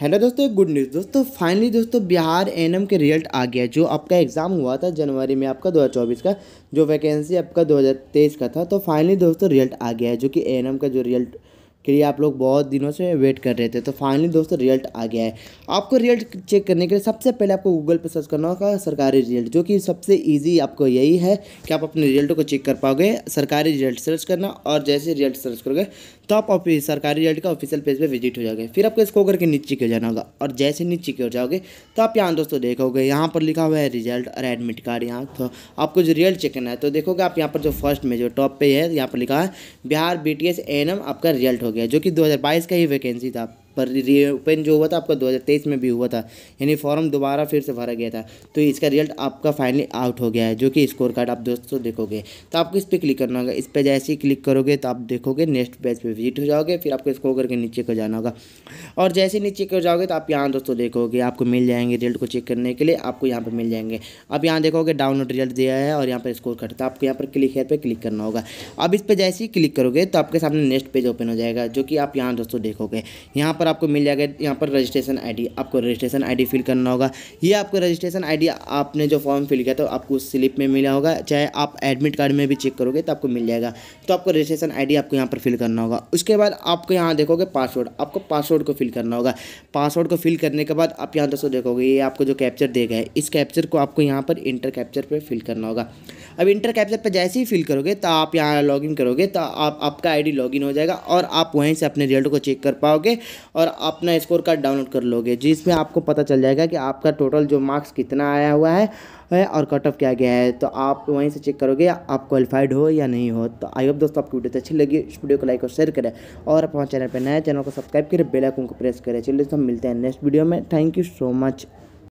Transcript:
hello दोस्तों good news दोस्तों finally दोस्तों बिहार एनएम के रिजल्ट आ गया जो आपका एग्ज़ाम हुआ था जनवरी में आपका 2024 का जो वैकेंसी आपका 2023 का था तो फाइनली दोस्तों रिजल्ट आ गया है जो कि एनएम का जो रिजल्ट के लिए आप लोग बहुत दिनों से वेट कर रहे थे तो फाइनली दोस्तों रिजल्ट आ गया है आपको रिजल्ट चेक करने के लिए सबसे पहले आपको गूगल पर सर्च करना होगा सरकारी रिजल्ट जो कि सबसे ईजी आपको यही है कि आप अपने रिजल्ट को चेक कर पाओगे सरकारी रिजल्ट सर्च करना और जैसे रिजल्ट सर्च करोगे तो आप ऑफिस सरकारी रिजल्ट का ऑफिशियल पेज पे विजिट हो जाओगे फिर आपको इसको करके नीचे की ओर जाना होगा और जैसे नीचे की ओर जाओगे तो आप यहाँ दोस्तों देखोगे यहाँ पर लिखा हुआ है रिजल्ट और एडमिट कार्ड यहाँ तो आपको जो रिजल्ट चेक करना है तो देखोगे आप यहाँ पर जो फर्स्ट में जो टॉप पे है यहाँ पर लिखा है बिहार बी टी आपका रिजल्ट हो गया जो कि दो का ही वैकेंसी था पर रीओपन जो हुआ था आपका 2023 में भी हुआ था यानी फॉर्म दोबारा फिर से भरा गया था तो इसका रिजल्ट आपका फाइनली आउट हो गया है जो कि स्कोर कार्ड आप दोस्तों देखोगे तो आपको इस पर क्लिक करना होगा इस पर जैसे ही क्लिक करोगे तो आप देखोगे नेक्स्ट पेज पे विजिट हो जाओगे फिर आपको स्कोर करके नीचे को जाना होगा और जैसे नीचे को जाओगे तो आप यहाँ दोस्तों देखोगे आपको मिल जाएंगे रिजल्ट को चेक करने के लिए आपको यहाँ पर मिल जाएंगे आप यहाँ देखोगे डाउनलोड रिजल्ट दिया है और यहाँ पर स्कोर कार्ड तो आपको यहाँ पर क्लिक है पर क्लिक करना होगा अब इस पर जैसे ही क्लिक करोगे तो आपके सामने नेक्स्ट पेज ओपन हो जाएगा जो कि आप यहाँ दोस्तों देखोगे यहाँ पर आपको मिल जाएगा यहाँ पर रजिस्ट्रेशन आईडी आपको रजिस्ट्रेशन आईडी फिल करना होगा ये आपको रजिस्ट्रेशन आईडी आपने जो फॉर्म फिल किया तो आपको उस स्लिप में मिला होगा चाहे आप एडमिट कार्ड में भी चेक करोगे तो आपको मिल जाएगा तो आपको रजिस्ट्रेशन आई आपको यहाँ पर फिल करना होगा उसके बाद आपको यहाँ देखोगे पासवर्ड आपको पासवर्ड को फिल करना होगा पासवर्ड को फिल करने के बाद आप यहाँ दोस्तों देखोगे ये आपको जो कैप्चर देगा इस कैप्चर को आपको यहाँ पर इंटर कैप्चर पर फिल करना होगा अब इंटर कैप्चर पर जैसे ही फिल करोगे तो आप यहाँ इन करोगे तो आप आपका आईडी लॉगिन हो जाएगा और आप वहीं से अपने रिजल्ट को चेक कर पाओगे और अपना स्कोर कार्ड डाउनलोड कर लोगे जिसमें आपको पता चल जाएगा कि आपका टोटल जो मार्क्स कितना आया हुआ है और कट ऑफ क्या गया है तो आप वहीं से चेक करोगे आप क्वालिफाइड हो या नहीं हो तो आई होप दोस्तों आपकी वीडियो तो अच्छी लगी इस वीडियो को लाइक और शेयर करें और अपने चैनल पर नए चैनल को सब्सक्राइब करें बेल आइकन को प्रेस करें चलिए दोस्तों मिलते हैं नेक्स्ट वीडियो में थैंक यू सो मच